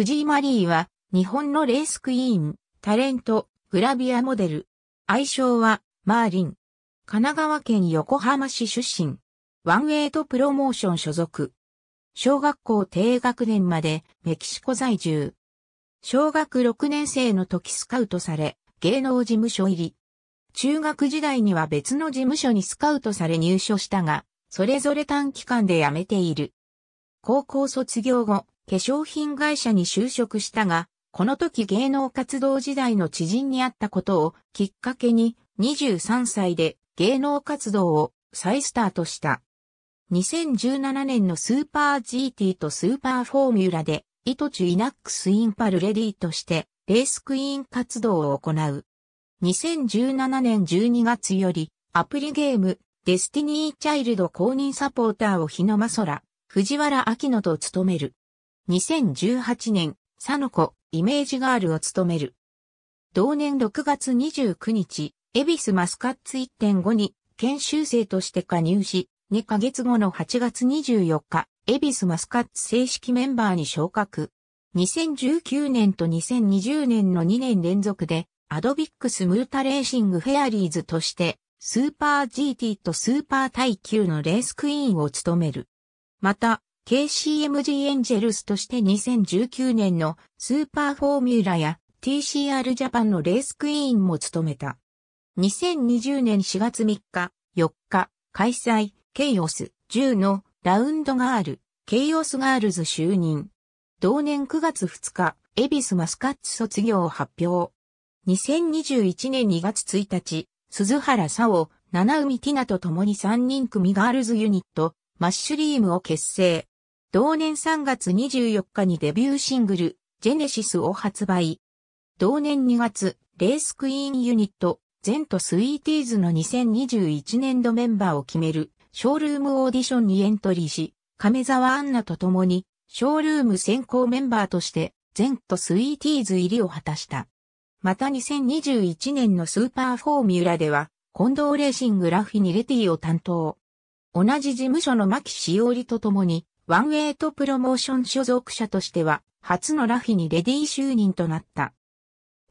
藤井マリーは、日本のレースクイーン、タレント、グラビアモデル。愛称は、マーリン。神奈川県横浜市出身。ワンウェイトプロモーション所属。小学校低学年までメキシコ在住。小学6年生の時スカウトされ、芸能事務所入り。中学時代には別の事務所にスカウトされ入所したが、それぞれ短期間で辞めている。高校卒業後、化粧品会社に就職したが、この時芸能活動時代の知人に会ったことをきっかけに23歳で芸能活動を再スタートした。2017年のスーパー GT とスーパーフォーミュラで、イトチュイナックスインパルレディとして、レースクイーン活動を行う。2017年12月より、アプリゲーム、デスティニー・チャイルド公認サポーターを日のソラ、藤原明乃と務める。2018年、サノコ、イメージガールを務める。同年6月29日、エビスマスカッツ1.5に研修生として加入し、2ヶ月後の8月24日、エビスマスカッツ正式メンバーに昇格。2019年と2020年の2年連続で、アドビックスムータレーシングフェアリーズとして、スーパー GT とスーパー耐久のレースクイーンを務める。また、KCMG エンジェルスとして2019年のスーパーフォーミュラや TCR ジャパンのレースクイーンも務めた。2020年4月3日、4日、開催、ケイオス10のラウンドガール、ケイオスガールズ就任。同年9月2日、エビスマスカッツ卒業を発表。2021年2月1日、鈴原沙央、七海ティナと共に3人組ガールズユニット、マッシュリームを結成。同年3月24日にデビューシングル、ジェネシスを発売。同年2月、レースクイーンユニット、ゼントスイーティーズの2021年度メンバーを決める、ショールームオーディションにエントリーし、亀沢アンナと共に、ショールーム選考メンバーとして、ゼントスイーティーズ入りを果たした。また2021年のスーパーフォーミュラでは、近藤レーシングラフィニレティを担当。同じ事務所の牧しおりと共に、ワンウェイトプロモーション所属者としては、初のラフィにレディー就任となった。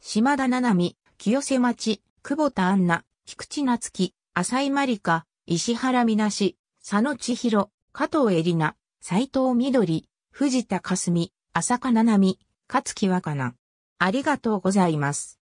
島田七海、清瀬町、久保田杏奈、菊池夏樹、浅井まりか、石原みなし、佐野千尋、加藤恵里奈、斎藤みどり、藤田かす浅香七海、勝木若菜。ありがとうございます。